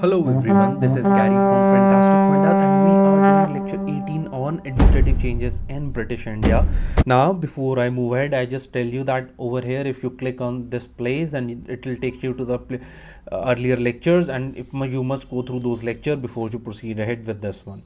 Hello everyone, this is Gary from Fantastic Winner and we are doing lecture 18 on administrative changes in British India. Now before I move ahead, I just tell you that over here if you click on this place then it will take you to the uh, earlier lectures and if you must go through those lectures before you proceed ahead with this one.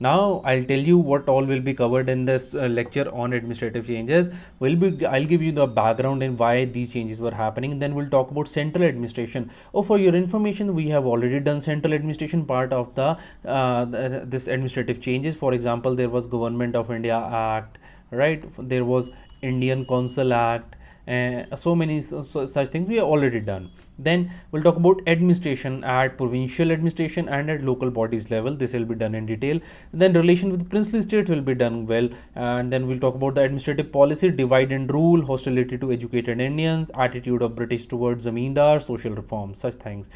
Now I'll tell you what all will be covered in this uh, lecture on administrative changes. Will be I'll give you the background and why these changes were happening. Then we'll talk about central administration. Oh, for your information, we have already done central administration part of the, uh, the this administrative changes. For example, there was Government of India Act, right? There was Indian Council Act uh, so many so, such things we have already done then we'll talk about administration at provincial administration and at local bodies level this will be done in detail then relation with princely state will be done well and then we'll talk about the administrative policy divide and rule hostility to educated indians attitude of british towards zamindar social reforms such things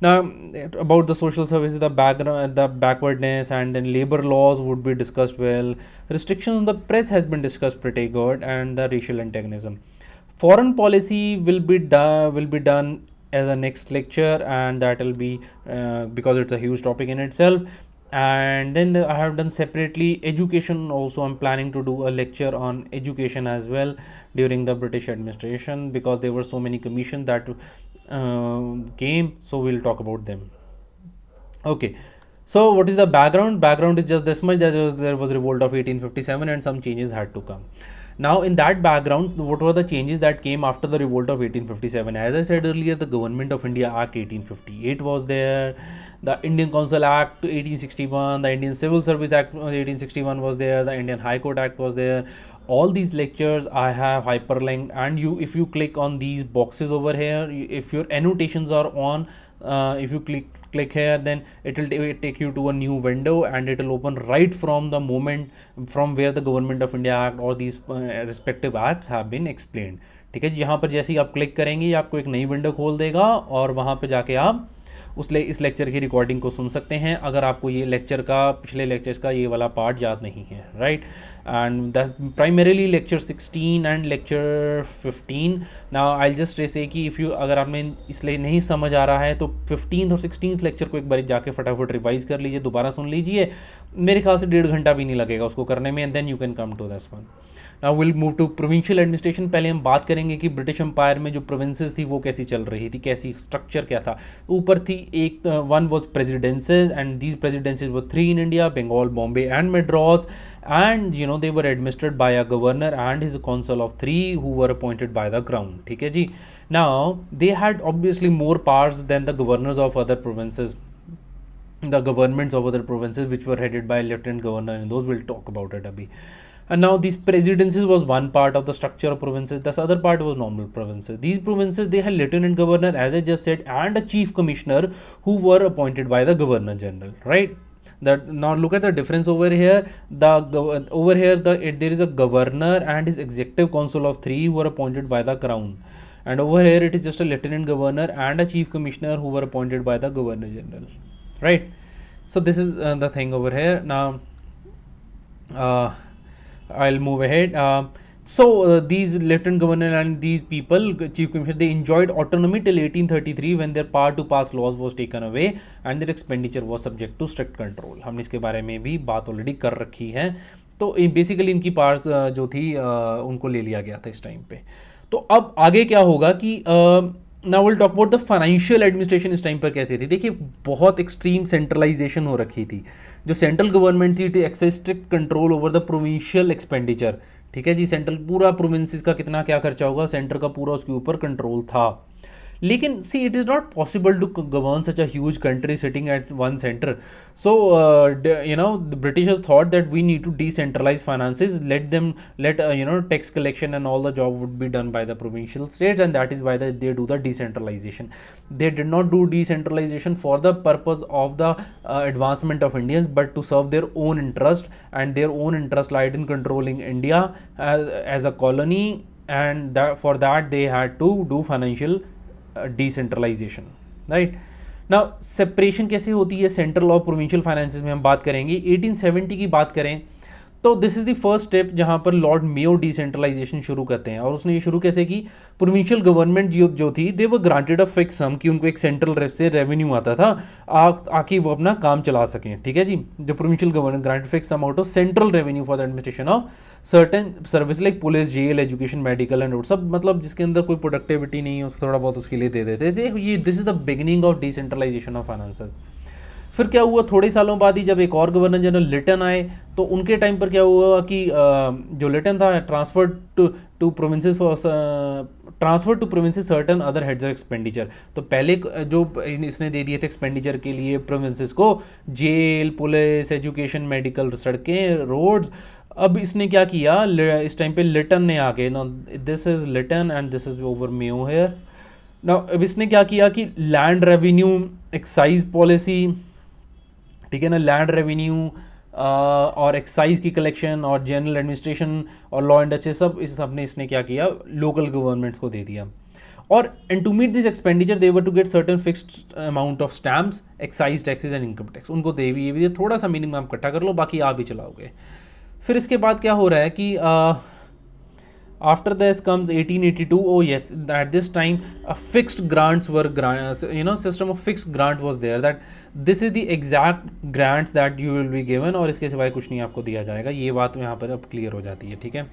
now about the social services the background the backwardness and then labor laws would be discussed well restrictions on the press has been discussed pretty good and the racial antagonism foreign policy will be done will be done as a next lecture and that will be uh, because it's a huge topic in itself and then the, i have done separately education also i'm planning to do a lecture on education as well during the british administration because there were so many commissions that uh, came so we'll talk about them okay so what is the background background is just this much that there was, there was revolt of 1857 and some changes had to come now, in that background, what were the changes that came after the revolt of 1857? As I said earlier, the Government of India Act 1858 was there, the Indian Council Act 1861, the Indian Civil Service Act 1861 was there, the Indian High Court Act was there. All these lectures I have hyperlinked, and you, if you click on these boxes over here, if your annotations are on, uh, if you click click here then it will take you to a new window and it will open right from the moment from where the government of india act or these uh, respective acts have been explained ठीक है यहाँ पर जैसे ही आप click करेंगे आपको एक नई विंडो खोल देगा और वहाँ पे जाके आप उस ले इस लेक्चर की रिकॉर्डिंग को सुन सकते हैं अगर आपको ये लेक्चर का पिछले लेक्चर्स का ये वाला पार्ट याद नहीं है right and that primarily lecture 16 and lecture 15 now i'll just say कि if you अगर आप में इसलिए नहीं समझ आ रहा है तो 15th और 16th लेक्चर को एक बार जाके फटाफट रिवाइज कर लीजिए दोबारा सुन लीजिए मेरे ख्याल से डेढ़ घंटा भी नहीं लगेगा उसको करने में and then you can come to this one now will move to provincial administration पहले हम बात करेंगे कि ब्रिटिश एम्पायर में जो प्रोविंसेस थी वो कैसी चल रही थी कैसी स्ट्रक्चर क्या था ऊपर थी एक one was presidencies and these presidencies वो three in India Bengal Bombay and Madras and you know they were administered by a governor and his council of three who were appointed by the crown. Okay, ji? Now, they had obviously more powers than the governors of other provinces the governments of other provinces which were headed by lieutenant governor and those we'll talk about it abhi and now these presidencies was one part of the structure of provinces this other part was normal provinces these provinces they had lieutenant governor as i just said and a chief commissioner who were appointed by the governor general right that now look at the difference over here the over here the it, there is a governor and his executive council of three who were appointed by the crown and over here it is just a lieutenant governor and a chief commissioner who were appointed by the governor general right so this is uh, the thing over here now uh, i'll move ahead uh, So uh, these lieutenant governor and these people, chief commissioner, they enjoyed autonomy till 1833 when their power to pass laws was taken away and their expenditure was subject to strict control. हमने इसके बारे में भी बात already कर रखी है तो बेसिकली इनकी पार्स uh, जो थी uh, उनको ले लिया गया था इस टाइम पे तो अब आगे क्या होगा कि now will talk about the financial administration इस टाइम पर कैसे थी देखिए बहुत एक्सट्रीम सेंट्रलाइजेशन हो रखी थी जो सेंट्रल गवर्नमेंट थी it access strict control over the provincial expenditure ठीक है जी सेंट्रल पूरा प्रोविंसेस का कितना क्या खर्चा होगा सेंटर का पूरा उसके ऊपर कंट्रोल था लेकिन see it is not possible to govern such a huge country sitting at one centre so you know the Britishers thought that we need to decentralise finances let them let you know tax collection and all the job would be done by the provincial states and that is by the they do the decentralisation they did not do decentralisation for the purpose of the advancement of Indians but to serve their own interest and their own interest lied in controlling India as a colony and that for that they had to do financial decentralisation right ना separation कैसे होती है central और provincial finance में हम बात करेंगे 1870 की बात करें तो this is the first step जहां पर लॉर्ड मेयो डिसेंट्रलाइजेशन शुरू करते हैं और उसने ये शुरू कैसे की प्रोविंशियल गवर्नमेंट जो जो थी दे वो ग्रांटेड अ फिक्स सम कि उनको एक सेंट्रल रेप से रेवेन्यू आता था आके वो अपना काम चला सकें ठीक है जी the provincial government granted fix sum out of central revenue for the administration of certain service like police jail education medical and road सब मतलब जिसके अंदर कोई प्रोडक्टिविटी नहीं है उसको थोड़ा बहुत उसके लिए दे देते थे ये this is the beginning of decentralisation of finances फिर क्या हुआ थोड़े सालों बाद ही जब एक और गवर्नर जनरल लिटन आए तो उनके टाइम पर क्या हुआ कि जो लिटन था transfer to to provinces transfer to provinces certain other heads of expenditure तो पहले जो इसने दे दिए थे एक्सपेंडिचर के लिए प्रोविंसेस को जेल पुलिस एजुकेशन मेडिकल सड़कें रोड्स अब इसने क्या किया इस टाइम पे लिटन ने आगे ना this is Lytton and this is over Mayo here ना अब इसने क्या किया कि लैंड रेवेन्यू एक्साइज पॉलिसी ठीक है ना लैंड रेवेन्यू और एक्साइज की कलेक्शन और जनरल एडमिनिस्ट्रेशन और लॉ एंड अच्छे सब इस सब ने इसने क्या किया लोकल गवर्नमेंट्स को दे दिया और and to meet this expenditure they were to get certain fix amount of stamps excise taxes and income tax उनको दे भी ये भी थोड़ा सा मिनिमम इकट्ठा कर लो बाकी आप ही चलाओगे फिर इसके बाद क्या हो रहा है कि after this comes 1882 oh yes at this time fixed grants were you know system of fixed grant was there that this is the exact grants that you will be given और इसके सिवाय कुछ नहीं आपको दिया जाएगा ये बात यहाँ पर अब क्लियर हो जाती है ठीक है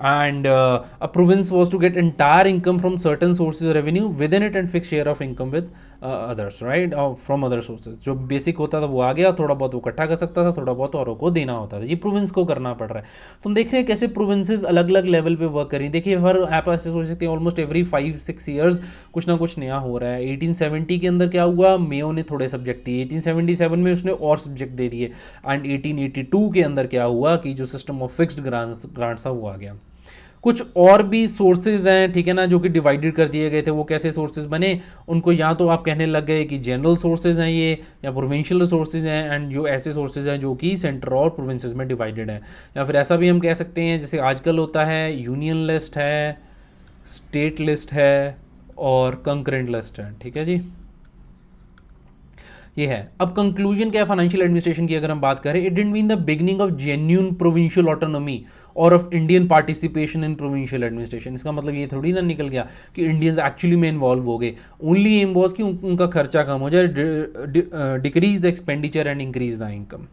and a was to get entire income from certain sources revenue within it and fix share of income with others right और फ्रॉम अदर सोर्सेज जो बेसिक होता था वो आ गया थोड़ा बहुत वो इकट्ठा कर सकता था थोड़ा बहुत औरों को देना होता था ये प्रोविंस को करना पड़ रहा है तुम देख रहे हैं कैसे प्रोविंसेज अलग अलग लेवल पे वर्क करी देखिए हर आप ऐसे सोच सकते हैं almost every five six years कुछ ना कुछ नया हो रहा है एटीन के अंदर क्या हुआ मेयो ने थोड़े सब्जेक्ट दिए एटीन में उसने और सब्जेक्ट दे दिए एंड एटीन के अंदर क्या हुआ कि जो सिस्टम ऑफ फिक्सड ग्रांट्स था वो आ गया कुछ और भी सोर्सेज हैं ठीक है ना जो कि डिवाइडेड कर दिए गए थे वो कैसे सोर्सेज बने उनको या तो आप कहने लग गए कि जनरल सोर्सेज हैं ये या प्रोविंशियल सोर्सेज हैं एंड जो ऐसे सोर्सेज हैं जो कि सेंटर और प्रोविंसेज में डिवाइडेड हैं या फिर ऐसा भी हम कह सकते हैं जैसे आजकल होता है यूनियन लिस्ट है स्टेट लिस्ट है और कंकरेंट लिस्ट है ठीक है जी ये है अब कंक्लूजन क्या है फाइनेंशियल एडमिनिस्ट्रेशन की अगर हम बात करें it did mean the beginning of genuine provincial autonomy और of Indian participation in provincial administration इसका मतलब ये थोड़ी ना निकल गया कि इंडियंस एक्चुअली में इन्वॉल्व हो गए ओनली एम वॉज कि उनका खर्चा कम हो जाए decrease the expenditure and increase the income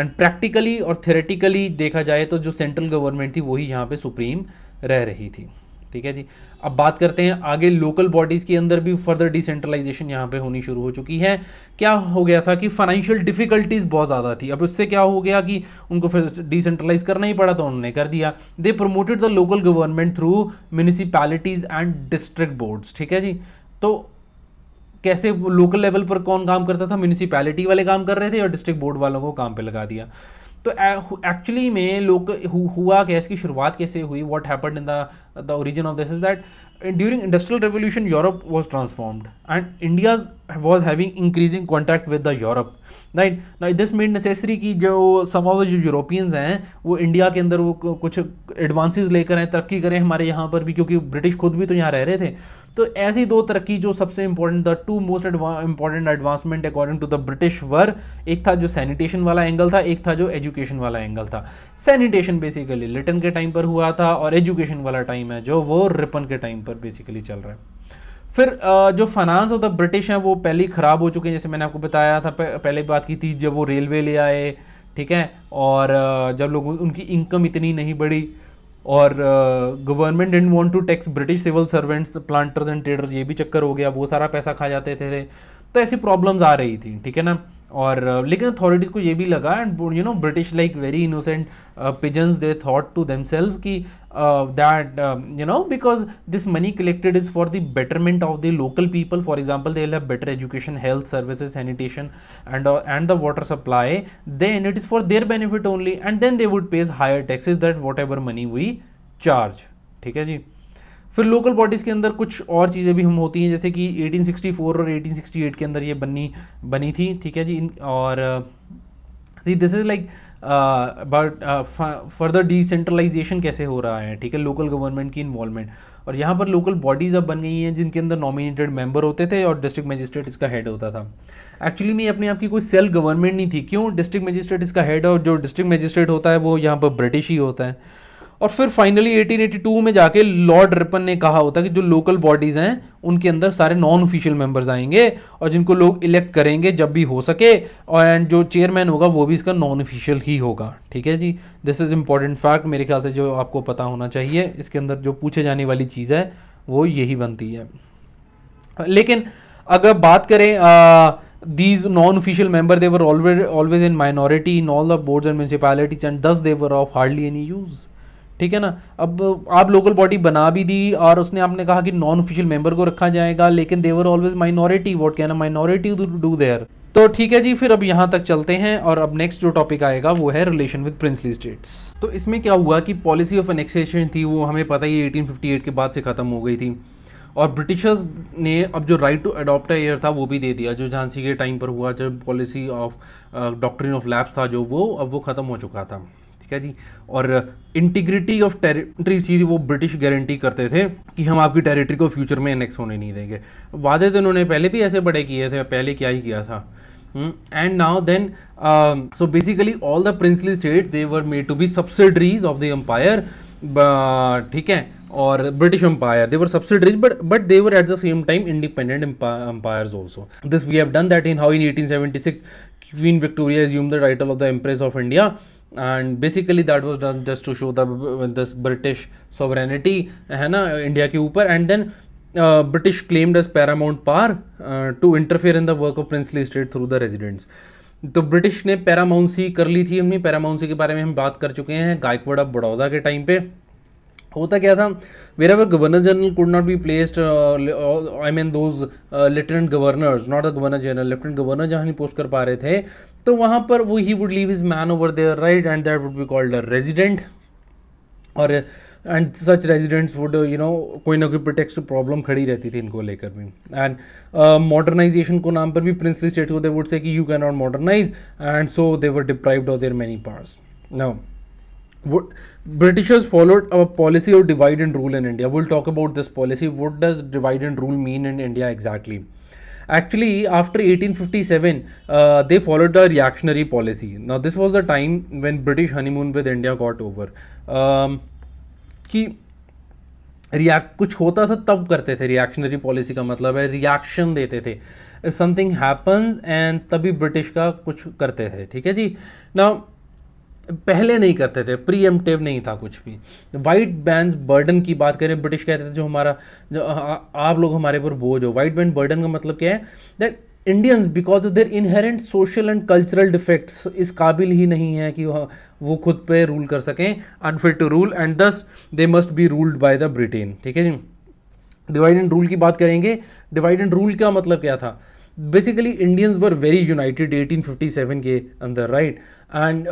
and practically और थेरेटिकली देखा जाए तो जो सेंट्रल गवर्नमेंट थी वही यहाँ पे सुप्रीम रह रही थी ठीक है जी अब बात करते हैं आगे लोकल बॉडीज़ के अंदर भी फर्दर डिसेंट्रलाइजेशन यहाँ पे होनी शुरू हो चुकी है क्या हो गया था कि फाइनेंशियल डिफिकल्टीज बहुत ज़्यादा थी अब उससे क्या हो गया कि उनको फिर डिसेंट्रलाइज करना ही पड़ा तो उन्होंने कर दिया they promoted the local government through municipalities and district boards ठीक है जी तो कैसे लोकल लेवल पर कौन काम करता था म्यूनिसिपैलिटी वाले काम कर रहे थे और डिस्ट्रिक्ट बोर्ड वालों को काम पे लगा दिया तो एक्चुअली uh, में लोग हुआ क्या इसकी शुरुआत कैसे हुई what happen in the the origin of this is that during industrial revolution Europe was transformed and India was having increasing contact with the Europe right ना दिस मेड नेसेसरी कि जो सम ऑफ जो यूरोपियंस हैं वो India के अंदर वो कुछ एडवांसिस लेकर आए तरक्की करें हमारे यहाँ पर भी क्योंकि ब्रिटिश खुद भी तो यहाँ रह रहे थे तो ऐसी दो तरक्की जो सबसे important the two most important advancement according to the British were एक था जो सैनिटेशन वाला एंगल था एक था जो एजुकेशन वाला एंगल था सैनिटेशन बेसिकली लिटन के टाइम पर हुआ था और एजुकेशन वाला टाइम है जो वो रिपन के टाइम पर बेसिकली चल रहा है फिर जो फाइनेंस ऑफ द ब्रिटिश हैं वो पहले ही ख़राब हो चुके हैं जैसे मैंने आपको बताया था पहले बात की थी जब वो रेलवे ले आए ठीक है और जब लोग उनकी इनकम इतनी नहीं बढ़ी और government didn't want to tax British civil servants planters and traders ये भी चक्कर हो गया वो सारा पैसा खा जाते थे तो ऐसी प्रॉब्लम्स आ रही थी ठीक है ना और uh, लेकिन अथॉरिटीज़ को ये भी लगा and you know British like very innocent pigeons they thought to themselves कि uh, that um, you know because this money collected is for the betterment of the local people for example they will have better education health services sanitation and uh, and the water supply then it is for their benefit only and then they would pay higher taxes that whatever money we charge theek hai ji फिर local bodies के अंदर कुछ और चीज़ें भी हम होती हैं जैसे कि 1864 और 1868 के अंदर ये बनी बनी थी ठीक है जी और see this is like but further decentralisation कैसे हो रहा है ठीक है लोकल गवर्नमेंट की इन्वॉलमेंट और यहाँ पर लोकल बॉडीज़ अब बन गई हैं जिनके अंदर नॉमिनेटेड मेंबर होते थे और डिस्ट्रिक्ट मजिस्ट्रेट इसका हेड होता था एक्चुअली में अपने आप की कोई सेल्फ गवर्नमेंट नहीं थी क्यों डिस्ट्रिक्ट मजिस्ट्रेट इसका हेड और जो डिस्ट्रिक्ट मजिस्ट्रेट होता है वो यहाँ पर ब्रिटिश ही होता है और फिर फाइनली 1882 में जाके लॉर्ड रिपन ने कहा होता कि जो लोकल बॉडीज हैं उनके अंदर सारे नॉन ऑफिशियल मेंबर्स आएंगे और जिनको लोग इलेक्ट करेंगे जब भी हो सके और एंड जो चेयरमैन होगा वो भी इसका नॉन ऑफिशियल ही होगा ठीक है जी दिस इज़ इंपॉर्टेंट फैक्ट मेरे ख्याल से जो आपको पता होना चाहिए इसके अंदर जो पूछे जाने वाली चीज़ है वो यही बनती है लेकिन अगर बात करें आ, these non-official member they were always always in minority in all the boards and municipalities and thus they were of hardly any use ठीक है ना अब आप लोकल बॉडी बना भी दी और उसने आपने कहा कि नॉन ऑफिशियल मेंबर को रखा जाएगा लेकिन there were always minority what can minority do there तो ठीक है जी फिर अब यहाँ तक चलते हैं और अब नेक्स्ट जो टॉपिक आएगा वो है रिलेशन विद प्रिंसली स्टेट्स तो इसमें क्या हुआ कि पॉलिसी ऑफ एनेक्सेशन थी वो हमें पता ही 1858 के बाद से ख़त्म हो गई थी और ब्रिटिशर्स ने अब जो राइट टू अडॉप्ट एयर था वो भी दे दिया जो झांसी के टाइम पर हुआ जब policy of doctrine of lapse था जो वो अब वो ख़त्म हो चुका था ठीक है जी और इंटीग्रिटी ऑफ टेरिटरी सी वो ब्रिटिश गारंटी करते थे कि हम आपकी टेरिटरी को फ्यूचर में एनेक्स होने नहीं देंगे वादे तो उन्होंने पहले भी ऐसे बड़े किए थे पहले क्या ही किया था and now then so basically all the princely state they were made to be subsidiaries of the empire ठीक है और British empire there were subsidiaries but but there were at the same time independent empire also this we have done that in how in eighteen seventy six Queen Victoria is um the title of the empress of India and basically that was done just to show the this British sovereignty है ना India के ऊपर and then British claimed as paramount power to interfere in the work of princely state through the residents तो British ने paramountcy कर ली थी हमने पैरामाउंसी के बारे में हम बात कर चुके हैं गायकवाड ऑफ बड़ौदा के टाइम पे होता क्या था wherever governor general could not be placed I mean those lieutenant governors not the governor general lieutenant governor जहाँ नहीं पोस्ट कर पा रहे थे तो वहाँ पर वो he would leave his man over there right and that would be called a resident और and such residents would you know कोई ना कोई प्रोटेक्स प्रॉब्लम खड़ी रहती थी इनको लेकर भी एंड मॉडर्नाइजेशन uh, को नाम पर भी प्रिंसली स्टेट को दे वुड से कि you can not modernise and so they were deprived of their many powers now Britishers followed a policy of divide and rule in India will talk about this policy what does divide and rule mean in India exactly Actually, after 1857, uh, they followed the reactionary policy. Now, this was the time when British honeymoon with India got over. Um, ki react kuch hota tha tab karte the reactionary policy ka matlab hai reaction dete the if something happens and tabhi british ka kuch karte the theek hai ji now पहले नहीं करते थे pre-emptive नहीं था कुछ भी white band burden की बात करें ब्रिटिश कहते थे जो हमारा जो आप लोग हमारे ऊपर बोझ हो वाइट बैंड बर्डन का मतलब क्या है that Indians because of their inherent social and cultural defects इस काबिल ही नहीं है कि वो खुद पे रूल कर सकें unfit to rule and thus they must be ruled by the Britain ठीक है जी डिवाइड एंड रूल की बात करेंगे डिवाइड एंड रूल का मतलब क्या था basically Indians were very united 1857 के अंदर right and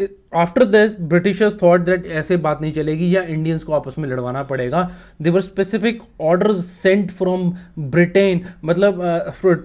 after this Britishers thought that ऐसे बात नहीं चलेगी या इंडियंस को आपस में लड़वाना पड़ेगा there were specific order sent from Britain मतलब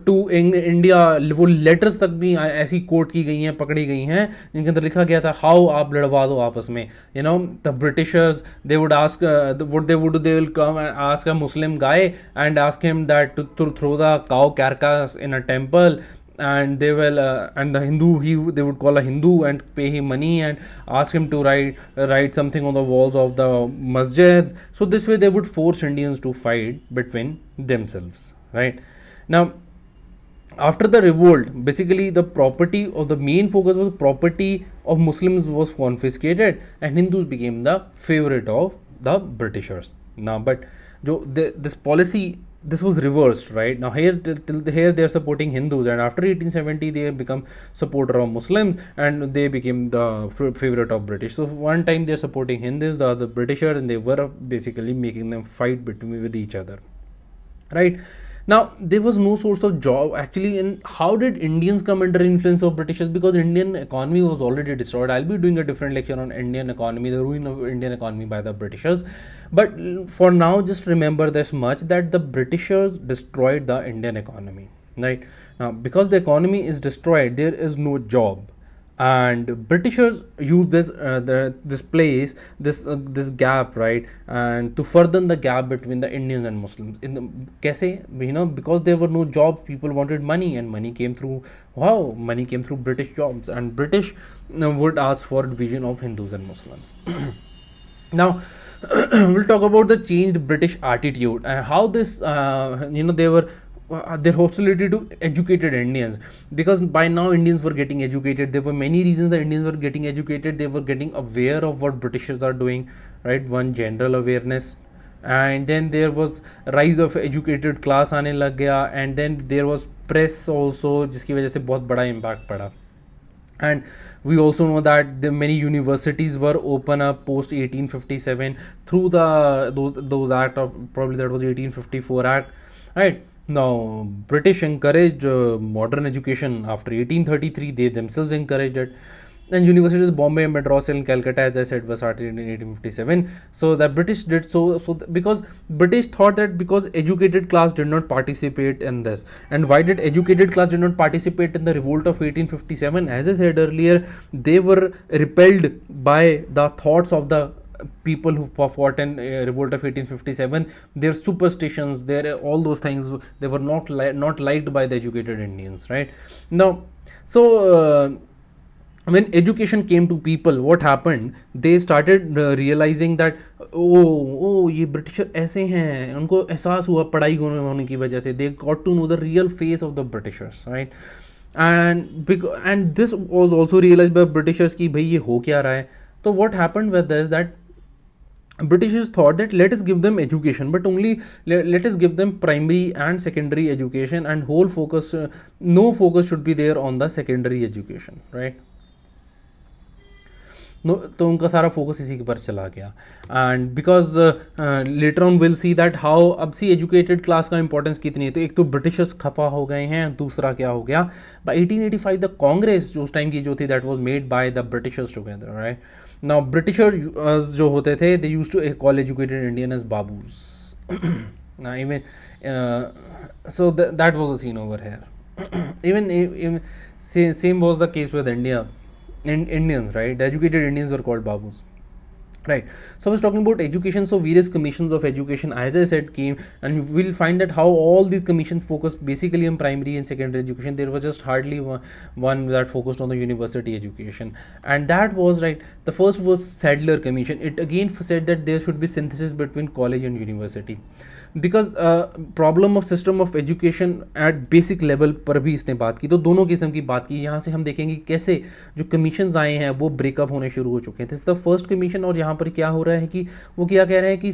टू uh, इंडिया वो लेटर्स तक भी uh, ऐसी कोर्ट की गई हैं पकड़ी गई हैं जिनके अंदर लिखा गया था हाउ आप लड़वा दो आपस में you know the Britishers they would ask would they would they will come ask a Muslim guy and ask him that to throw the cow carcass in a temple and they will uh, and the hindu he they would call a hindu and pay him money and ask him to write uh, write something on the walls of the masjids so this way they would force indians to fight between themselves right now after the revolt basically the property of the main focus was property of muslims was confiscated and hindus became the favorite of the britishers now but jo, the, this policy this was reversed right now here till here they're supporting hindus and after 1870 they become supporter of muslims and they became the favorite of british so one time they're supporting hindus the other britisher and they were uh, basically making them fight between with each other right now there was no source of job actually and how did indians come under influence of britishers because indian economy was already destroyed i'll be doing a different lecture on indian economy the ruin of indian economy by the britishers but for now, just remember this much that the Britishers destroyed the Indian economy, right? Now, because the economy is destroyed, there is no job and britishers use this uh, the, this place this uh, this gap right and to further the gap between the indians and muslims in the kaise you know because there were no jobs people wanted money and money came through wow money came through british jobs and british uh, would ask for division of hindus and muslims now we'll talk about the changed British attitude and how this, uh, you know, they were uh, their hostility to educated Indians because by now Indians were getting educated. There were many reasons that Indians were getting educated. They were getting aware of what Britishers are doing, right? One general awareness, and then there was rise of educated class आने लग गया, and then there was press also जिसकी वजह से बहुत बड़ा impact पड़ा, and we also know that the many universities were open up post 1857 through the those those act of probably that was 1854 act right now british encouraged uh, modern education after 1833 they themselves encouraged it and universities of Bombay, Madras, and Calcutta, as I said, were started in 1857. So the British did so, so because British thought that because educated class did not participate in this, and why did educated class did not participate in the revolt of 1857? As I said earlier, they were repelled by the thoughts of the people who fought in uh, revolt of 1857 their superstitions their uh, all those things they were not li not liked by the educated indians right now so uh, when education came to people what happened they started uh, realizing that oh oh ye britisher aise hain unko ehsaas hua padhai ki wajah se they got to know the real face of the britishers right and and this was also realized by britishers ki bhai ye ho kya raha hai so what happened with this that Britishers thought that let us give them education, but only let, let us give them primary and secondary education, and whole focus, uh, no focus should be there on the secondary education, right? तो उनका सारा focus इसी के पर चला गया and because later on will see that how अब see educated class का इंपॉर्टेंस कितनी है तो एक तो ब्रिटिशर्स खफा हो गए हैं दूसरा क्या हो गया by eighteen eighty five the Congress जो उस टाइम की जो थी that was made by the Britishers together right ना ब्रिटिशर जो होते थे they use to call educated Indian as babus ना even so that was a scene over here even same was the case with India and Indians, right? The educated Indians were called Babus. Right. So I was talking about education. So various commissions of education, as I said, came, and we'll find that how all these commissions focused basically on primary and secondary education. There was just hardly one, one that focused on the university education, and that was right. The first was Sadler Commission. It again said that there should be synthesis between college and university. Because problem of system of education at basic level पर भी इसने बात की तो दोनों किस्म की बात की यहाँ से हम देखेंगे कैसे जो कमीशन आए हैं वो ब्रेकअप होने शुरू हो चुके हैं दिस द फर्स्ट कमीशन और यहाँ पर क्या हो रहा है कि वो क्या कह रहे हैं कि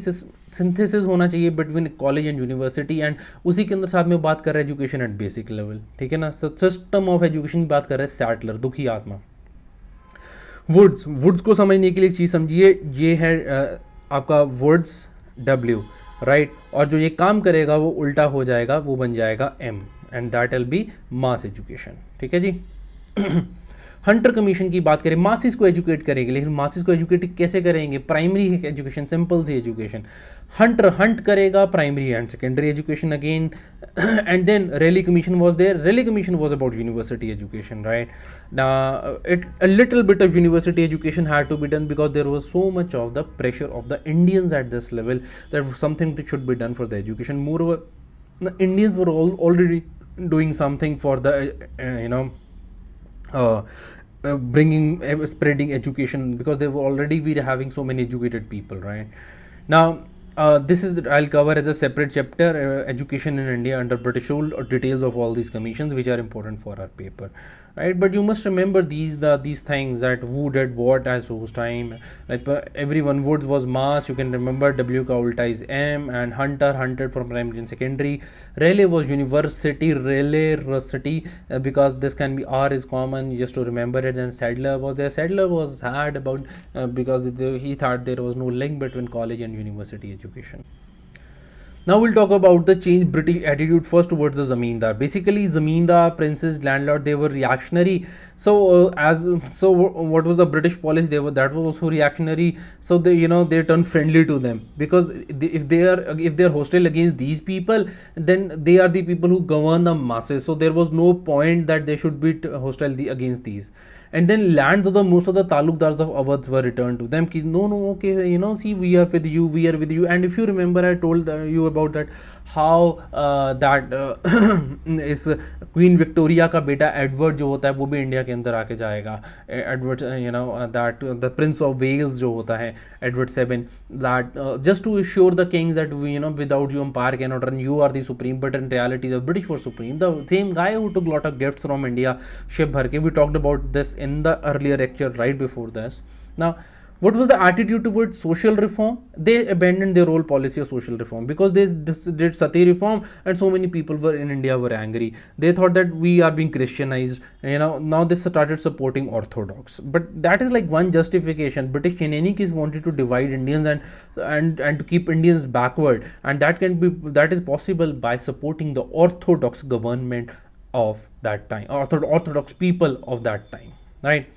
सिंथेसिस होना चाहिए between college and university and उसी के अंदर साथ में बात कर रहा है एजुकेशन एट बेसिक लेवल ठीक है ना सिस्टम ऑफ एजुकेशन की बात कर रहे हैं सैटलर दुखी आत्मा वुड्स वुड्स को समझने के लिए एक चीज़ समझिए ये है uh, आपका वर्ड्स डब्ल्यू राइट right? और जो ये काम करेगा वो उल्टा हो जाएगा वो बन जाएगा um and that will be mass education ठीक है जी हंटर कमीशन की बात करें मासिस को एजुकेट करेंगे लेकिन मासिस को एजुकेट कैसे करेंगे प्राइमरी एजुकेशन सिंपल सी education hunter hunt karega primary and secondary education again and then rally commission was there rally commission was about university education right now uh, it a little bit of university education had to be done because there was so much of the pressure of the indians at this level that something that should be done for the education moreover the indians were all already doing something for the uh, uh you know uh, uh, bringing uh, spreading education because they were already we having so many educated people right now uh, this is I'll cover as a separate chapter uh, education in India under British rule details of all these commissions which are important for our paper right but you must remember these the these things that who did what at whose time like uh, everyone woods was mass you can remember w Kaulta is m and hunter hunted from primary and secondary relay was university relay city uh, because this can be r is common just to remember it and Sadler was there Sadler was sad about uh, because he thought there was no link between college and university education now we'll talk about the change British attitude first towards the zamindar. Basically, zamindar, princes, landlord, they were reactionary. So uh, as so, what was the British policy? They were that was also reactionary. So they you know they turned friendly to them because if they are if they are hostile against these people, then they are the people who govern the masses. So there was no point that they should be hostile against these and then lands of the most of the talukdars of awadh were returned to them ki, no no okay you know see we are with you we are with you and if you remember i told uh, you about that how that uh, uh, इस Queen Victoria का बेटा Edward जो होता है वो भी India के अंदर आके जाएगा Edward you know that the Prince of Wales जो होता है Edward seven that just to sure the kings that you know without you empire can not run you are the supreme but in reality the British for supreme the same guy who to lot of gift from India ship भर के we talked about this in the earlier lecture right before this ना what was the attitude towards social reform they abandoned their old policy of social reform because they did sati reform and so many people were in india were angry they thought that we are being christianized you know now they started supporting orthodox but that is like one justification british in any case wanted to divide indians and and and to keep indians backward and that can be that is possible by supporting the orthodox government of that time orthodox people of that time right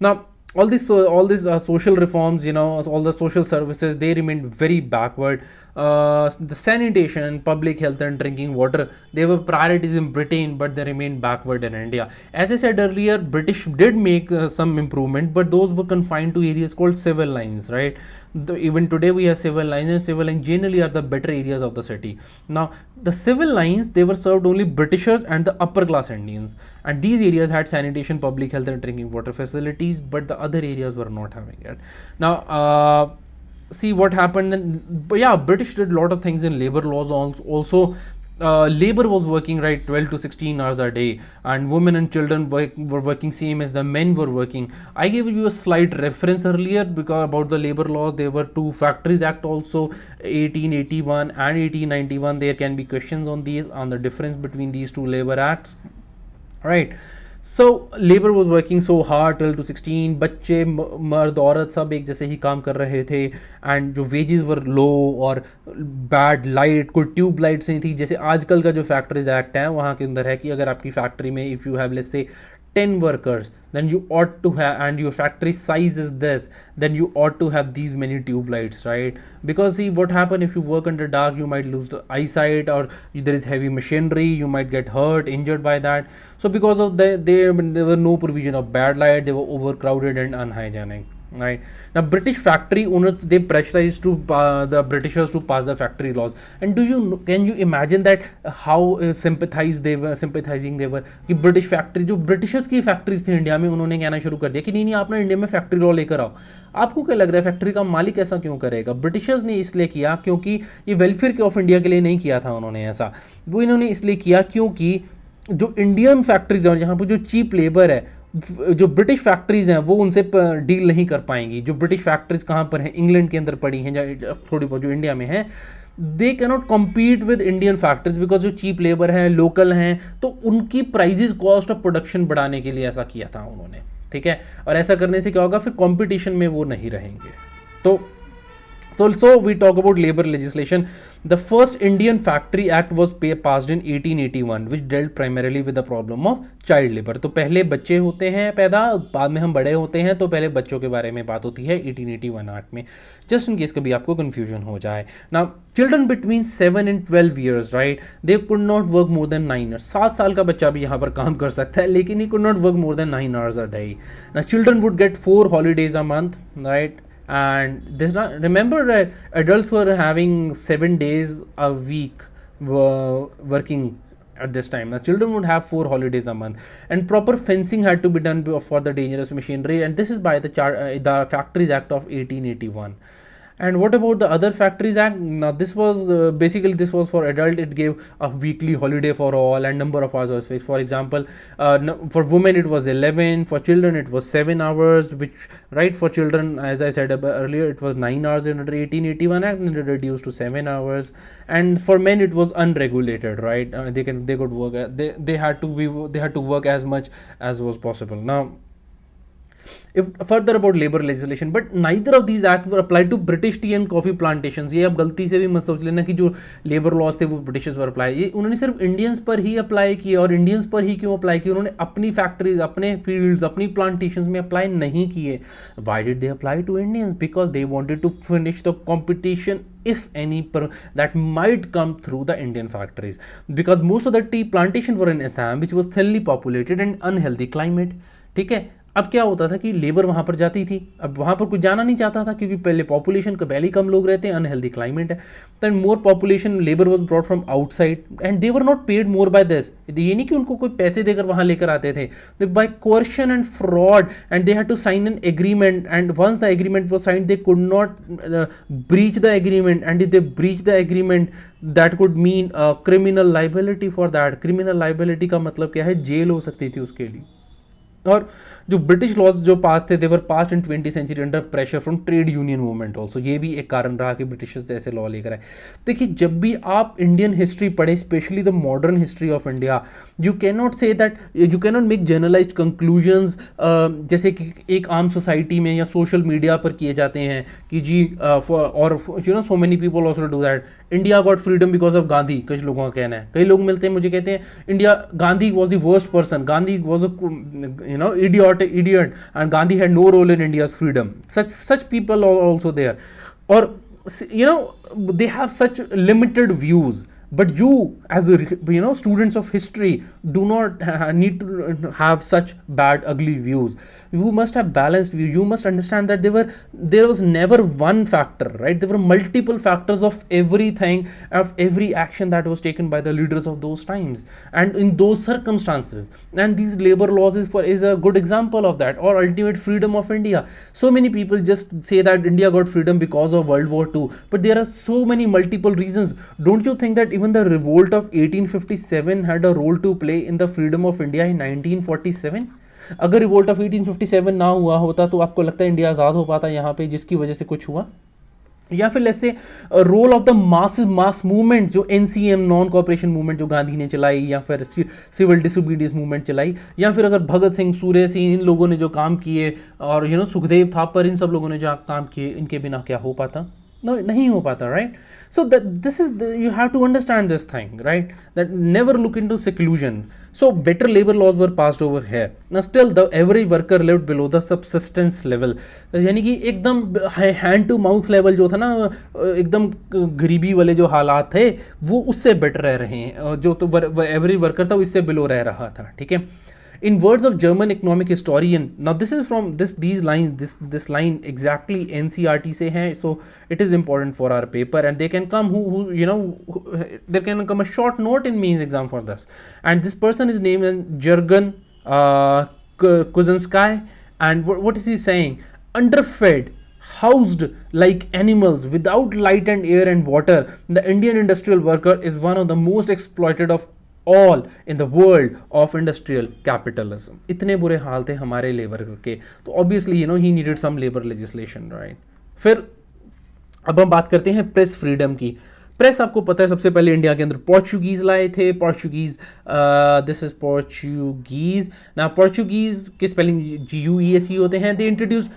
now all these so uh, all these uh, social reforms you know all the social services they remained very backward uh, the sanitation public health and drinking water they were priorities in britain but they remained backward in india as i said earlier british did make uh, some improvement but those were confined to areas called civil lines right the, even today we have civil lines and civil lines generally are the better areas of the city now the civil lines they were served only britishers and the upper class indians and these areas had sanitation public health and drinking water facilities but the other areas were not having it now uh, see what happened and yeah british did a lot of things in labor laws also uh, labor was working right 12 to 16 hours a day and women and children work, were working same as the men were working i gave you a slight reference earlier because about the labor laws there were two factories act also 1881 and 1891 there can be questions on these on the difference between these two labor acts right so labour was working so hard twelve to sixteen बच्चे मर्द औरत सब एक जैसे ही काम कर रहे थे एंड जो वेजेस वर लो और बैड लाइट कोई ट्यूब लाइट्स नहीं थी जैसे आजकल का जो फैक्ट्रीज एक्ट है वहाँ के अंदर है कि अगर आपकी फैक्ट्री में इफ़ यू हैव लेस से 10 workers then you ought to have and your factory size is this then you ought to have these many tube lights right because see what happen if you work under dark you might lose the eyesight or there is heavy machinery you might get hurt injured by that so because of the, there, there were no provision of bad light they were overcrowded and unhygienic right now british factory owners they pressurized to uh, the britishers to pass the factory laws and do you can you imagine that how uh, sympathize they were sympathizing they were ki british factory jo britishers ki factories thi india mein unhone kehna shuru kar diya ki nahi nahi aapne india mein factory law lekar aao आपको क्या लग रहा है factory का मालिक ऐसा क्यों करेगा ब्रिटिशर्स ने इसलिए किया क्योंकि ये वेलफेयर के ऑफ इंडिया के लिए नहीं किया था उन्होंने ऐसा वो इन्होंने इसलिए किया क्योंकि जो इंडियन फैक्ट्रीज हैं जहाँ पर जो चीप लेबर है जो ब्रिटिश फैक्ट्रीज़ हैं वो उनसे डील नहीं कर पाएंगी जो ब्रिटिश फैक्ट्रीज़ कहाँ पर हैं इंग्लैंड के अंदर पड़ी हैं या थोड़ी बहुत जो इंडिया में हैं they not compete with Indian factories because जो चीप लेबर हैं लोकल हैं तो उनकी प्राइजेज कॉस्ट ऑफ प्रोडक्शन बढ़ाने के लिए ऐसा किया था उन्होंने ठीक है और ऐसा करने से क्या होगा फिर कॉम्पिटिशन में वो नहीं रहेंगे तो also we talk about labor legislation the first indian factory act was passed in 1881 which dealt primarily with the problem of child labour तो पहले बच्चे होते हैं पैदा बाद में हम बड़े होते हैं तो पहले बच्चों के बारे में बात होती है 1881 एक्ट में जस्ट इन केस कभी आपको कन्फ्यूजन हो जाए ना children between seven and twelve years right they could not work more than nine year सात साल का बच्चा भी यहाँ पर काम कर सकता है लेकिन he could not work more than nine hours a day ना children would get four holidays a month right and this not remember that adults were having seven days a week were working at this time. Now children would have four holidays a month, and proper fencing had to be done for the dangerous machinery. And this is by the, char- uh, the Factories Act of 1881 and what about the other factories act now uh, this was uh, basically this was for adult it gave a weekly holiday for all and number of hours was fixed for example uh, no, for women it was 11 for children it was 7 hours which right for children as i said earlier it was 9 hours in 1881 act and it reduced to 7 hours and for men it was unregulated right uh, they can they could work uh, they, they had to be they had to work as much as was possible now if further about labor legislation but neither of these act were applied to british tea and coffee plantations ये आप गलती से भी मत सोच लेना कि जो लेबर लॉज थे वो ब्रिटिशर्स पर अप्लाई ये उन्होंने सिर्फ इंडियंस पर ही अप्लाई किए और इंडियंस पर ही क्यों अप्लाई किए उन्होंने अपनी फैक्ट्रीज अपने फील्ड्स अपनी प्लांटेशन में अप्लाई नहीं किए why did they apply to Indians because they wanted to finish the competition if any per, that might come through the Indian factories because most of the tea plantation were in Assam which was thinly populated and unhealthy climate ठीक है अब क्या होता था कि labour वहाँ पर जाती थी अब वहाँ पर कुछ जाना नहीं चाहता था क्योंकि पहले पॉपुलेशन का पहले ही कम लोग रहते हैं अनहेल्दी क्लाइमेट है then more population labour was brought from outside and they were not paid more by this ये नहीं कि उनको कोई पैसे देकर वहाँ लेकर आते थे by coercion and fraud and they had to sign an agreement and once the agreement was sign they could not breach the agreement and they breach the agreement that could mean criminal liability for that criminal liability का मतलब क्या है jail हो सकती थी उसके लिए और जो ब्रिटिश लॉज जो पास थे there were pass in twenty century under pressure from trade union movement also ये भी एक कारण रहा कि ब्रिटिशर्स ऐसे लॉ लेकर आए देखिए जब भी आप इंडियन हिस्ट्री पढ़े specially the modern history of India you not say that you not make generalise conclusions जैसे कि एक आम सोसाइटी में या सोशल मीडिया पर किए जाते हैं कि जी uh, और you know so many people also do that India got freedom because of Gandhi कुछ लोगों का कहना है कई लोग मिलते हैं मुझे कहते हैं India Gandhi was the worst person Gandhi was a you know idiot idiot and Gandhi had no role in India's freedom such such people also there और you know they have such limited views but you as a you know students of history do not need to have such bad ugly views you must have balanced view you must understand that there were there was never one factor right there were multiple factors of everything of every action that was taken by the leaders of those times and in those circumstances and these labor laws is for is a good example of that or ultimate freedom of india so many people just say that india got freedom because of world war ii but there are so many multiple reasons don't you think that even the revolt of 1857 had a role to play in the freedom of india in 1947 अगर revolt of 1857 ना हुआ होता तो आपको लगता है India आज़ाद हो पाता यहाँ पे जिसकी वजह से कुछ हुआ या फिर जैसे role of the mass mass movement जो एनसीएम नॉन कॉपरेशन मूवमेंट जो गांधी ने चलाई या फिर सिविल डिसोबीडियंस मूवमेंट चलाई या फिर अगर भगत सिंह सूर्य सिंह इन लोगों ने जो काम किए और यू नो सुखदेव थापर इन सब लोगों ने जो काम किए इनके बिना क्या हो पाता नहीं हो पाता right right? so that this is the, you have to understand this thing right that never look into seclusion so better labor laws were passed over here now still the every worker lived below the subsistence level यानी कि एकदम hand to mouth level जो था ना एकदम गरीबी वाले जो हालात थे वो उससे बेटर रह रहे हैं जो तो वर, वर, एवरी वर्कर था वो इससे बिलो रह रहा था ठीक है In words of German economic historian, now this is from this these lines this this line exactly NCRT say hai, so it is important for our paper and they can come who, who you know who, there can come a short note in means exam for this and this person is named Jurgen uh, Kuzinski and what is he saying? Underfed housed like animals without light and air and water, the Indian industrial worker is one of the most exploited of all in the world of industrial capitalism इतने बुरे हाल थे हमारे labour के तो obviously you know he needed some labour legislation right फिर अब हम बात करते हैं प्रेस फ्रीडम की प्रेस आपको पता है सबसे पहले इंडिया के अंदर पोर्चुगीज लाए थे पोर्चुगीज दिस इज पोर्चुगीज ना पोर्चुगीज के spelling G U E S E होते हैं they introduce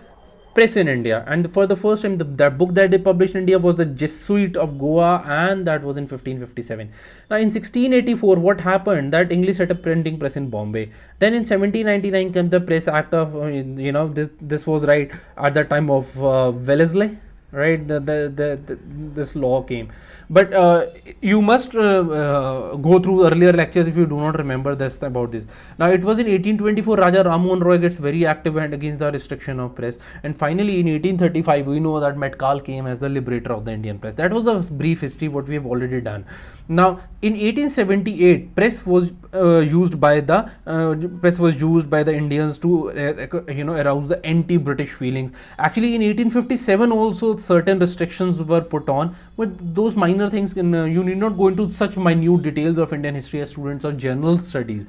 press in India. And for the first time, the, that book that they published in India was the Jesuit of Goa, and that was in 1557. Now, in 1684, what happened? That English set a printing press in Bombay. Then in 1799 came the Press Act of, uh, you know, this this was right at the time of uh, Wellesley, right? The, the, the, the this law came but uh, you must uh, uh, go through earlier lectures if you do not remember this about this now it was in 1824 raja ramohan roy gets very active and against the restriction of press and finally in 1835 we know that metcalfe came as the liberator of the indian press that was a brief history what we have already done now in 1878 press was uh, used by the uh, press was used by the indians to uh, you know arouse the anti british feelings actually in 1857 also certain restrictions were put on but those minor minor things uh, you need not go into such minute details of indian history as students of general studies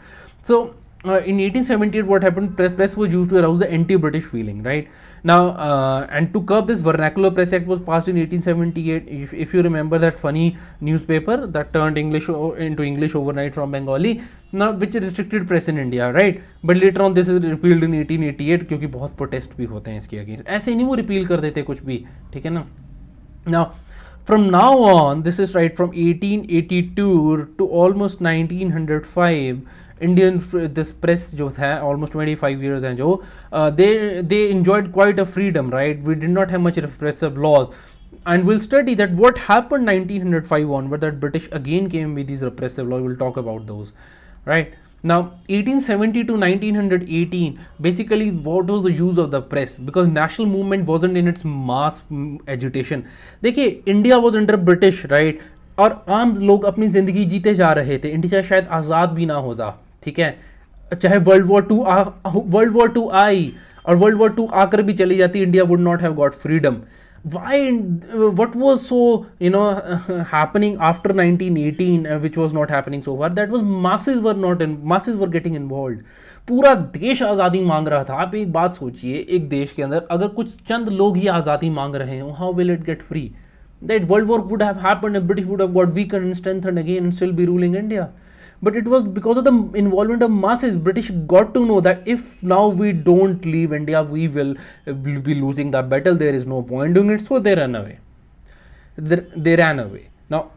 so uh, in 1878 what happened press, press, was used to arouse the anti-british feeling right now uh, and to curb this vernacular press act was passed in 1878 if, if you remember that funny newspaper that turned english into english overnight from bengali now which restricted press in india right but later on this is repealed in 1888 because protest भी होते against ऐसे नहीं वो repeal कर देते कुछ now from now on this is right from 1882 to almost 1905 Indian this press जो है ऑलमोस्ट ट्वेंटी फाइव ईयर्स हैं जो they they enjoyed quite a freedom right we did not have much and we'll study that what happened 1905 onward that british again came with these repressive laws we'll talk about those right Now 1870 to 1918 basically what was the use of the press because national movement wasn't in its mass agitation. देखिए India was under British, right? और आम लोग अपनी ज़िंदगी जीते जा रहे थे इंडिया शायद आज़ाद भी ना होता ठीक है चाहे world war two world war two आई और वर्ल्ड वॉर टू आकर भी चली जाती India would not have got freedom why what was so you know happening after 1918 uh, which was not happening so far that was masses were not in masses were getting involved पूरा देश आज़ादी मांग रहा था आप एक बात सोचिए एक देश के अंदर अगर कुछ चंद लोग ही आज़ादी मांग रहे हों how will it get free that world war would have happened British would have got weak and strengthen again and still be ruling India but it was because of the involvement of masses british got to know that if now we don't leave india we will be losing the battle there is no point doing it so they ran away they, ran away now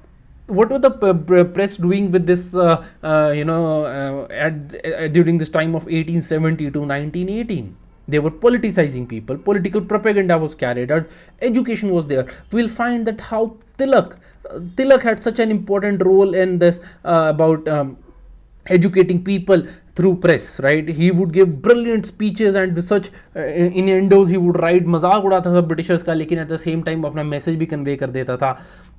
what were the press doing with this uh, uh, you know uh, at, uh, during this time of 1870 to 1918 they were politicizing people political propaganda was carried out education was there we'll find that how tilak Tilak had such an important role in this uh, about um, educating people through press right he would give brilliant speeches and such uh, in endos he would write mazak uda tha Britishers ka, lekin at the same time apna message bhi convey kar deta tha.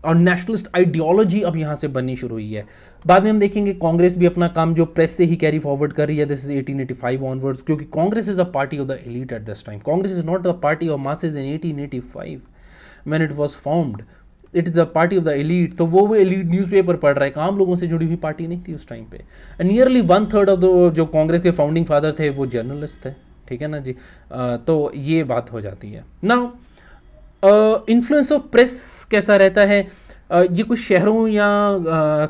और nationalist ideology अब यहाँ से बननी शुरू हुई है बाद में हम देखेंगे कांग्रेस भी अपना काम जो प्रेस से ही कैरी फॉरवर्ड कर रही है दिस इज 1885 ऑनवर्ड्स क्योंकि Congress is a party of the elite at this time Congress is not the party of masses in 1885 when it was formed it is the party of the elite तो वो वो elite newspaper पढ़ रहा है आम लोगों से जुड़ी हुई पार्टी नहीं थी उस टाइम पे nearly one third of the जो कांग्रेस के फाउंडिंग फादर थे वो जर्नलिस्ट थे ठीक है ना जी आ, तो ये बात हो जाती है ना इन्फ्लुएंस ऑफ प्रेस कैसा रहता है ये कुछ शहरों या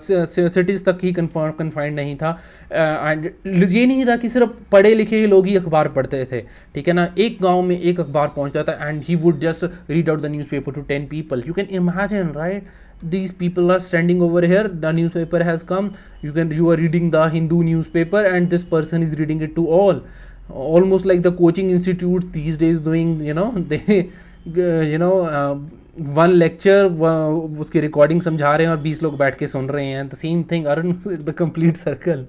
सिटीज़ तक ही कन्फर्म कन्फाइंड नहीं था एंड ये नहीं था कि सिर्फ पढ़े लिखे ही लोग ही अखबार पढ़ते थे ठीक है ना एक गांव में एक अखबार पहुंचता था and he would just read out the newspaper to ten people you can imagine right this people are standing over here the newspaper has come you can you are reading the Hindu newspaper and this person is reading it to all almost like the coaching institute these day is doing you know they you know one lecture उसकी recording समझा रहे हैं और बीस लोग बैठ के सुन रहे हैं the same thing around the complete circle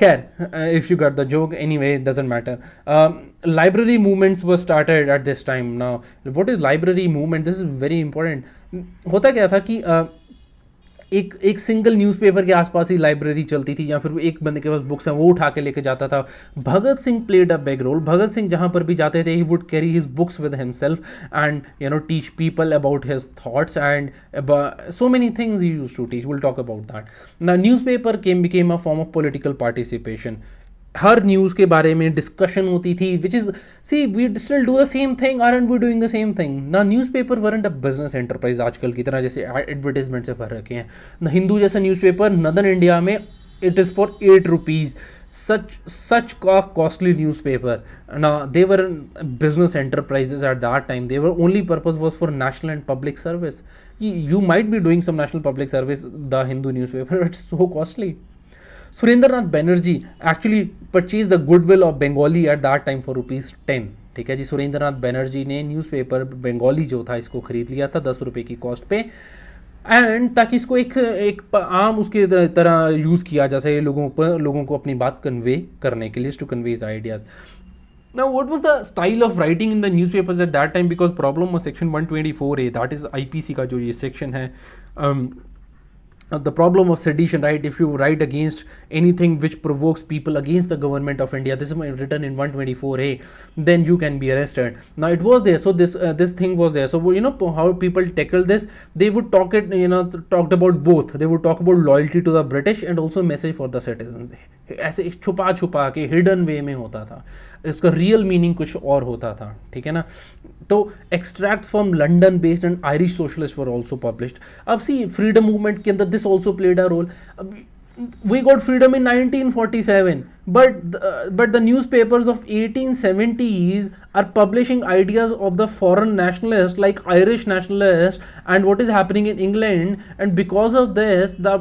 खैर if you got the joke anyway doesn't matter library movements were started at this time now what is library movement this is very important होता क्या था कि uh, एक एक single newspaper के आसपास ही library चलती थी या फिर एक बंदे के पास बुक्स हैं वो उठा के लेके जाता था Bhagat Singh played a big role Bhagat Singh जहाँ पर भी जाते थे he would carry his books with himself and you know teach people about his thoughts and so many things he use to teach will talk about that ना newspaper came became a form of political participation हर news के बारे में discussion होती थी which is see we still do the same thing are and we doing the same thing ना newspaper were and a business enterprise आजकल की तरह जैसे एडवर्टीजमेंट से भर रखे हैं ना हिंदू जैसा न्यूज पेपर नदन इंडिया में it is for eight rupees such such का कॉस्टली न्यूज पेपर ना their business enterprises at that time their only purpose was for national and public service you might be doing some national public service the Hindu newspaper it's so costly Surendra Nath Banerjee actually purchase the goodwill of Bengali at that time for rupees ten ठीक है जी सुरेंद्र नाथ बैनर्जी ने newspaper Bengali जो था इसको खरीद लिया था दस रुपये की कॉस्ट पे एंड ताकि इसको एक एक आम उसके तरह यूज़ किया जा सके लोगों पर लोगों को अपनी बात कन्वे करने के लिए to convey is ideas of writing in the news of at that time because problem section one twenty four A that is I P C का जो ये सेक्शन है um, the problem of sedition, right? If you write against anything which provokes people against the government of India, this is written in 124a, then you can be arrested. Now it was there, so this uh, this thing was there. So you know how people tackle this? They would talk it, you know, talked about both. They would talk about loyalty to the British and also message for the citizens. chupa chupa, ke hidden way mein hota tha. इसका real meaning कुछ और होता था ठीक है ना तो extract from London based and Irish socialist were also published अब सी फ्रीडम मूवमेंट के अंदर this also played a role अब we got freedom in 1947 but the, uh, but the newspapers of 1870s are publishing ideas of the foreign nationalists like irish nationalists and what is happening in england and because of this the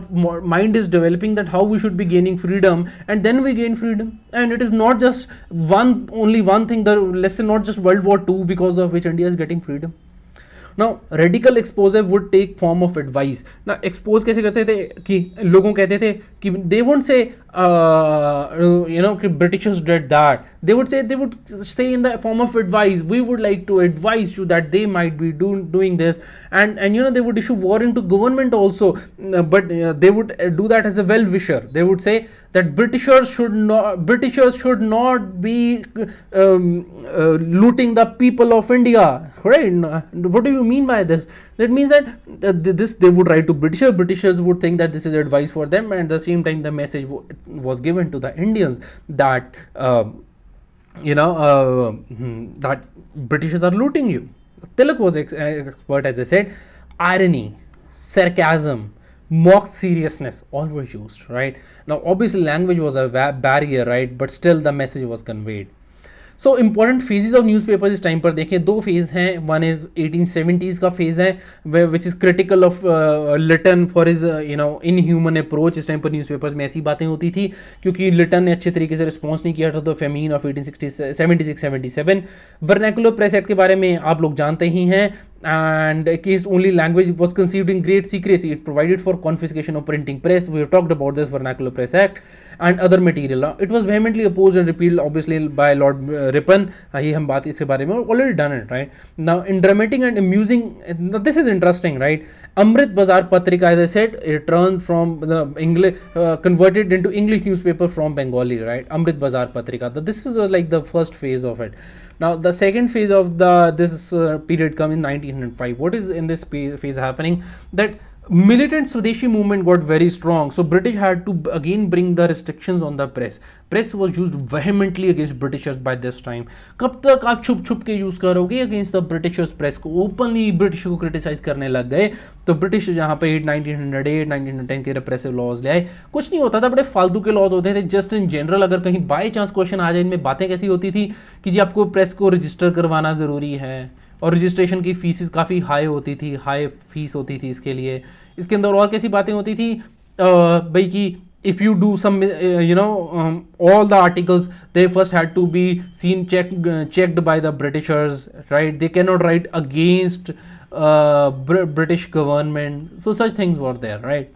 mind is developing that how we should be gaining freedom and then we gain freedom and it is not just one only one thing the lesson not just world war 2 because of which india is getting freedom now radical exposure would take form of advice ना expose कैसे करते थे कि लोगों कहते थे कि they won't say you know कि Britishers did that they would say they would say in the form of advice we would like to advise you that they might be do, doing this and and you know they would issue warning to government also mm, uh, but uh, they would uh, do that as a well wisher they would say that britishers should not britishers should not be uh, um, uh, looting the people of india right what do you mean by this that means that uh, this they would write to britishers britishers would think that this is advice for them and at the same time the message was given to the indians that you know, uh, hmm, that Britishers are looting you. Tilak was ex uh, expert, as I said, irony, sarcasm, mock seriousness, all were used, right? Now, obviously, language was a barrier, right? But still, the message was conveyed. So important phases of newspapers इस time पर देखें दो phase हैं one is seventies का phase है which is critical of Lytton for is you know in human approach इस time पर newspapers में ऐसी बातें होती थी क्योंकि लिटन ने अच्छे तरीके से रिस्पॉन्स नहीं किया था तो famine of eighteen sixty seventy six seventy seven vernacular press act के बारे में आप लोग जानते ही हैं and least only language was conceived in great secrecy. It provided for confiscation of printing press. We have talked about this Vernacular Press Act and other material. It was vehemently opposed and repealed obviously by Lord uh, Ripon. Uh, he hum baat isse baare mein already done it right. Now in dramatic and amusing, this is interesting right. Amrit Bazar Patrika as I said it turned from the English uh, converted into English newspaper from Bengali right. Amrit Bazar Patrika. This is uh, like the first phase of it now the second phase of the this uh, period come in 1905 what is in this phase happening that militant Swadeshi movement got very strong. So British had to again bring the restrictions on the press. Press was used vehemently against Britishers by this time. kab tak aap chup chup ke use karoge against the Britishers press ko openly British ko criticize karne lag gaye to British jahan pe 1908, 1910 ke repressive laws ले आए कुछ नहीं होता था बड़े फालतू के laws hote the just in general agar kahin by chance question aa jaye inme baatein kaisi hoti thi ki ji aapko press ko register karwana zaruri hai और रजिस्ट्रेशन की फीस काफ़ी हाई होती थी हाई फीस होती थी इसके लिए इसके अंदर और कैसी बातें होती थी भाई कि if you do some uh, you know um, all the articles they first had to be seen check, uh, checked by the britishers right they cannot write against uh, Br british government so such things were there right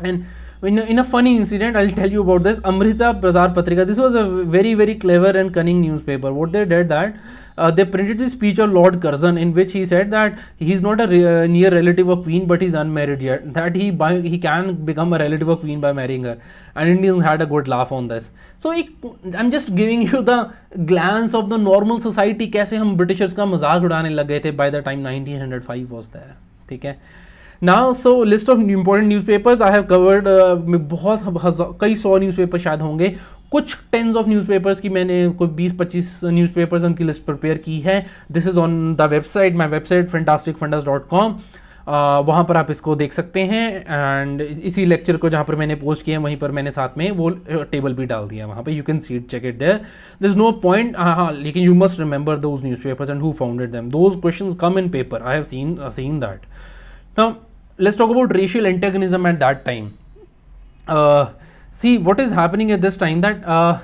and in a, in a funny incident i'll tell you about this amrita bazaar patrika this was a very very clever and cunning newspaper what they did that uh, they printed the speech of Lord Curzon in which he said that he is not a re- uh, near relative of Queen but he is unmarried yet, that he by, he can become a relative of Queen by marrying her. And Indians had a good laugh on this. So I am just giving you the glance of the normal society, कैसे हम Britishers का मजाक उड़ाने लग गए थे by the time 1905 was there. ठीक है now so list of important newspapers I have covered बहुत कई सौ न्यूज़पेपर शायद होंगे कुछ टेंस ऑफ न्यूज़पेपर्स की मैंने कोई 20-25 न्यूज़पेपर्स उनकी लिस्ट प्रिपेयर की है this is on the website my website fantastic fundas dot com वहाँ पर आप इसको देख सकते हैं एंड इसी लेक्चर को जहाँ पर मैंने पोस्ट किया है वहीं पर मैंने साथ में वो टेबल uh, भी डाल दिया वहाँ पर you can see it check it there this is no point हाँ लेकिन you must remember those newspapers and who founded them those question come in paper I have seen seen that let's talk about racial antagonism at that time see what is happening at this time that uh,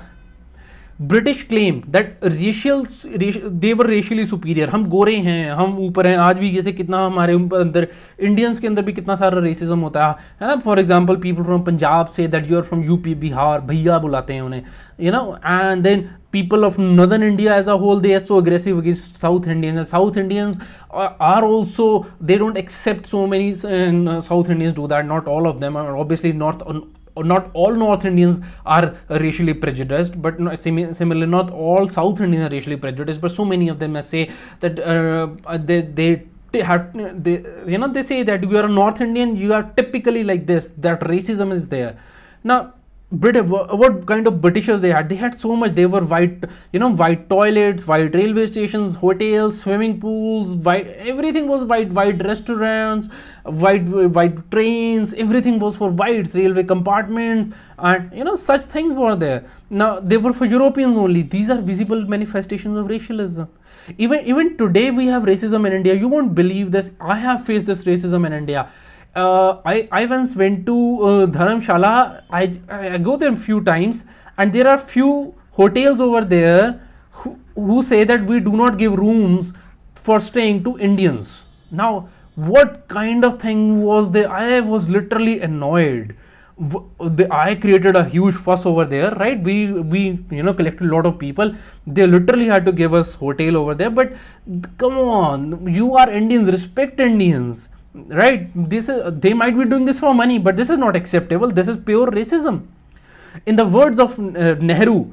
British claim that racial their racially superior हम गोरे हैं हम ऊपर हैं आज भी जैसे कितना हमारे अंदर इंडियंस के अंदर भी कितना सारा रेसिज्म होता है है ना for example people from Punjab से that you are from UP Bihar भैया बुलाते हैं उन्हें यू ना and then people of northern India as a whole they are so aggressive against South Indians South Indians are also they don't accept so many South Indians do that not all of them obviously North not all North Indians are racially prejudiced, but similarly, not all South Indians are racially prejudiced. But so many of them, I say that uh, uh they they have they you know they say that you are a North Indian, you are typically like this. That racism is there. Now British, what kind of Britishers they had. They had so much. They were white, you know, white toilets, white railway stations, hotels, swimming pools, white. Everything was white. White restaurants, white white trains. Everything was for whites. Railway compartments, and you know, such things were there. Now they were for Europeans only. These are visible manifestations of racialism. Even even today we have racism in India. You won't believe this. I have faced this racism in India uh, I, I once went to uh, Dharamshala. I, I go there a few times, and there are few hotels over there who, who say that we do not give rooms for staying to Indians. Now, what kind of thing was there? I was literally annoyed. I created a huge fuss over there, right? We we you know collected a lot of people. They literally had to give us hotel over there. But come on, you are Indians. Respect Indians right this is they might be doing this for money but this is not acceptable this is pure racism in the words of uh, Nehru,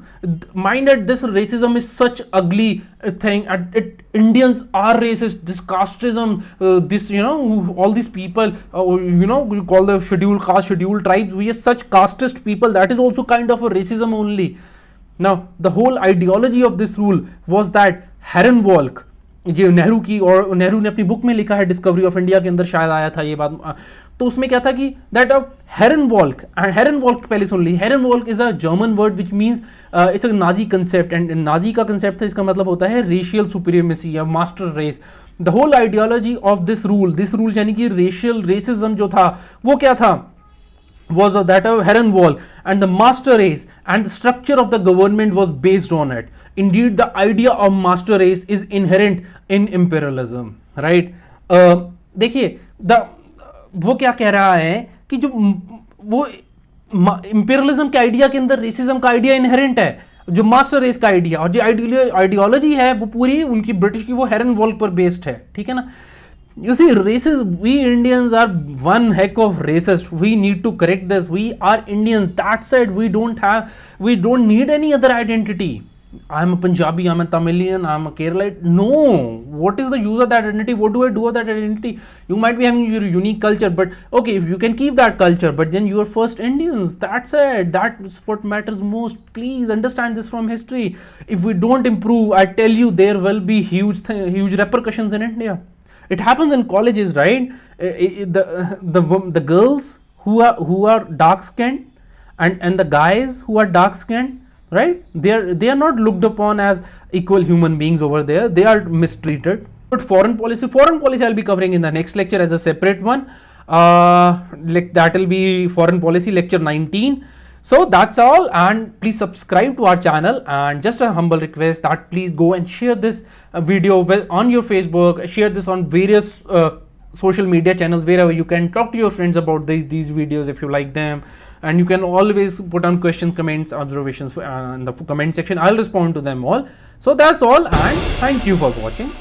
mind that this racism is such ugly uh, thing. Uh, it, Indians are racist. This casteism, uh, this you know, all these people, uh, you know, we call the scheduled caste, scheduled tribes. We are such casteist people. That is also kind of a racism only. Now, the whole ideology of this rule was that Herrenwalk, ये नेहरू की और नेहरू ने अपनी book में लिखा है discovery of India के अंदर शायद आया था ये बात तो उसमें क्या था कि that of Herrenvolk and Herrenvolk पहले सुन ली Herrenvolk is a German word which means it's a Nazi concept and Nazi का कंसेप्ट था इसका मतलब होता है रेशियल सुपीरियमेसी या master race the whole ideology of this rule this rule यानी कि रेशियल रेसिज्म जो था वो क्या था was that of Herrenvolk and the master race and structure of the government was based on it indeed the idea of master race is inherent in imperialism right uh, देखिए the वो क्या कह रहा है कि जो वो imperialism के आइडिया के अंदर रेसिज्म का आइडिया इनहेरेंट है जो मास्टर रेस का आइडिया और जो आइडियोलॉजी है वो पूरी उनकी ब्रिटिश की वो हेरन वॉल्क पर बेस्ड है ठीक है ना you see races we indians are one heck of racist we need to correct this we are indians that said we don't have we don't need any other identity I'm a Punjabi, I'm a Tamilian, I'm a Keralite. No, what is the use of that identity? What do I do with that identity? You might be having your unique culture, but okay, if you can keep that culture, but then you are first Indians. That's it. That's what matters most. Please understand this from history. If we don't improve, I tell you, there will be huge, huge repercussions in India. It happens in colleges, right? The the the girls who are who are dark skinned and and the guys who are dark skinned right they are they are not looked upon as equal human beings over there they are mistreated but foreign policy foreign policy i'll be covering in the next lecture as a separate one uh, like that'll be foreign policy lecture 19 so that's all and please subscribe to our channel and just a humble request that please go and share this uh, video on your facebook share this on various uh, social media channels wherever you can talk to your friends about these these videos if you like them and you can always put on questions comments observations uh, in the comment section i'll respond to them all so that's all and thank you for watching